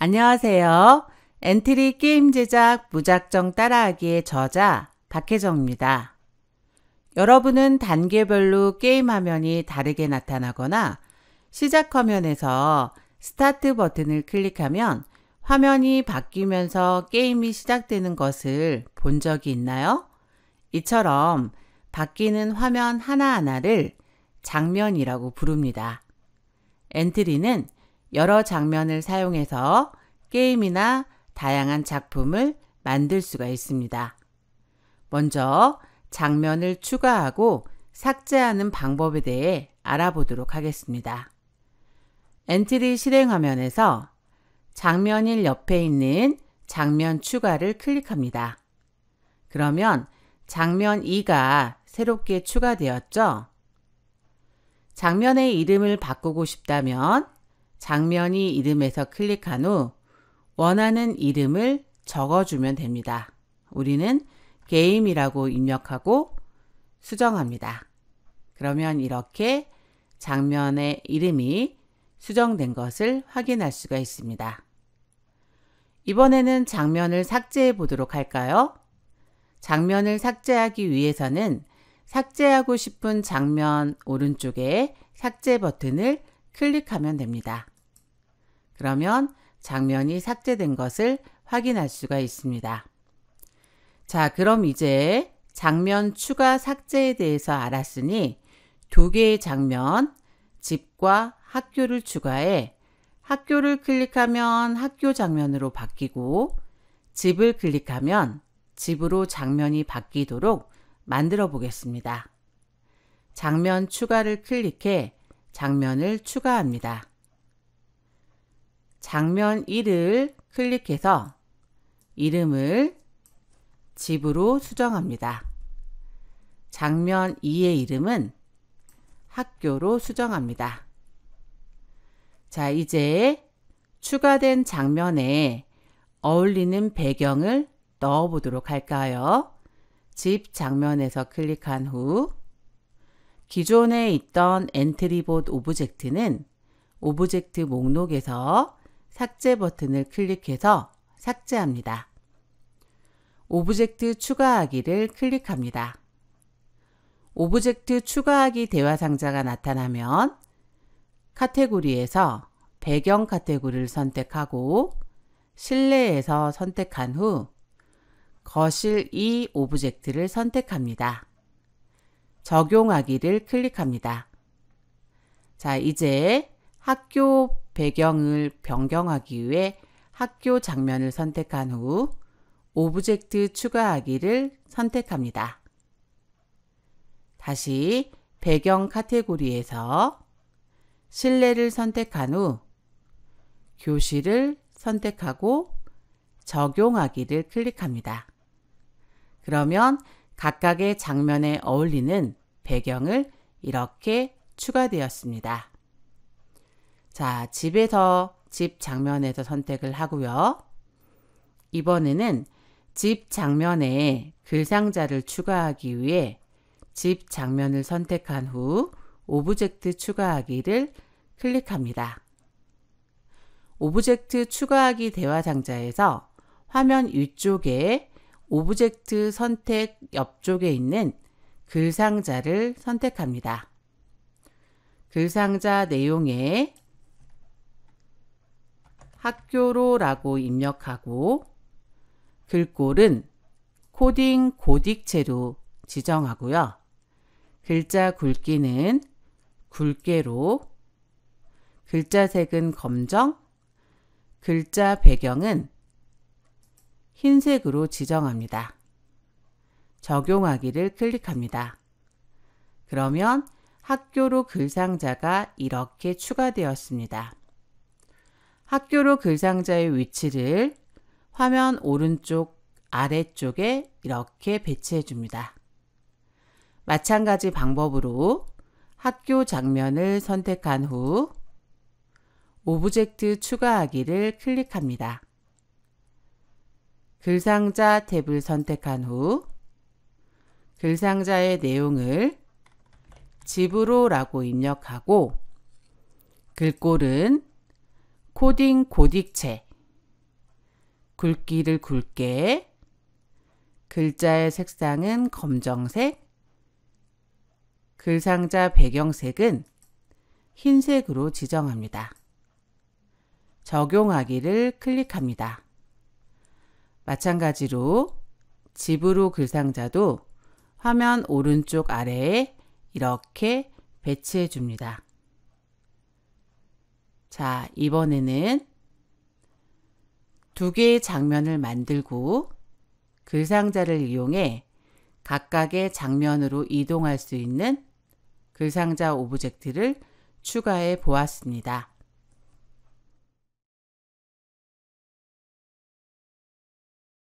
안녕하세요. 엔트리 게임 제작 무작정 따라하기의 저자 박혜정입니다. 여러분은 단계별로 게임 화면이 다르게 나타나거나 시작 화면에서 스타트 버튼을 클릭하면 화면이 바뀌면서 게임이 시작되는 것을 본 적이 있나요? 이처럼 바뀌는 화면 하나하나를 장면이라고 부릅니다. 엔트리는 여러 장면을 사용해서 게임이나 다양한 작품을 만들 수가 있습니다. 먼저 장면을 추가하고 삭제하는 방법에 대해 알아보도록 하겠습니다. 엔트리 실행 화면에서 장면 1 옆에 있는 장면 추가를 클릭합니다. 그러면 장면 2가 새롭게 추가되었죠? 장면의 이름을 바꾸고 싶다면 장면이 이름에서 클릭한 후 원하는 이름을 적어주면 됩니다. 우리는 게임이라고 입력하고 수정합니다. 그러면 이렇게 장면의 이름이 수정된 것을 확인할 수가 있습니다. 이번에는 장면을 삭제해 보도록 할까요? 장면을 삭제하기 위해서는 삭제하고 싶은 장면 오른쪽에 삭제 버튼을 클릭하면 됩니다. 그러면 장면이 삭제된 것을 확인할 수가 있습니다. 자, 그럼 이제 장면 추가 삭제에 대해서 알았으니 두 개의 장면, 집과 학교를 추가해 학교를 클릭하면 학교 장면으로 바뀌고 집을 클릭하면 집으로 장면이 바뀌도록 만들어 보겠습니다. 장면 추가를 클릭해 장면을 추가합니다. 장면 1을 클릭해서 이름을 집으로 수정합니다. 장면 2의 이름은 학교로 수정합니다. 자, 이제 추가된 장면에 어울리는 배경을 넣어 보도록 할까요? 집 장면에서 클릭한 후 기존에 있던 엔트리봇 오브젝트는 오브젝트 목록에서 삭제 버튼을 클릭해서 삭제합니다. 오브젝트 추가하기를 클릭합니다. 오브젝트 추가하기 대화 상자가 나타나면 카테고리에서 배경 카테고리를 선택하고 실내에서 선택한 후 거실 2 오브젝트를 선택합니다. 적용하기를 클릭합니다. 자, 이제 학교 배경을 변경하기 위해 학교 장면을 선택한 후 오브젝트 추가하기를 선택합니다. 다시 배경 카테고리에서 실내를 선택한 후 교실을 선택하고 적용하기를 클릭합니다. 그러면 각각의 장면에 어울리는 배경을 이렇게 추가되었습니다. 자, 집에서 집 장면에서 선택을 하고요. 이번에는 집 장면에 글상자를 추가하기 위해 집 장면을 선택한 후 오브젝트 추가하기를 클릭합니다. 오브젝트 추가하기 대화 상자에서 화면 위쪽에 오브젝트 선택 옆쪽에 있는 글 상자를 선택합니다. 글 상자 내용에 학교로 라고 입력하고 글꼴은 코딩 고딕체로 지정하고요. 글자 굵기는 굵게로 글자색은 검정, 글자 배경은 흰색으로 지정합니다. 적용하기를 클릭합니다. 그러면 학교로 글상자가 이렇게 추가되었습니다. 학교로 글상자의 위치를 화면 오른쪽 아래쪽에 이렇게 배치해 줍니다. 마찬가지 방법으로 학교 장면을 선택한 후 오브젝트 추가하기를 클릭합니다. 글상자 탭을 선택한 후 글상자의 내용을 집으로 라고 입력하고 글꼴은 코딩 고딕체 굵기를 굵게 글자의 색상은 검정색 글상자 배경색은 흰색으로 지정합니다. 적용하기를 클릭합니다. 마찬가지로 집으로 글상자도 화면 오른쪽 아래에 이렇게 배치해 줍니다. 자, 이번에는 두 개의 장면을 만들고 글상자를 이용해 각각의 장면으로 이동할 수 있는 글상자 오브젝트를 추가해 보았습니다.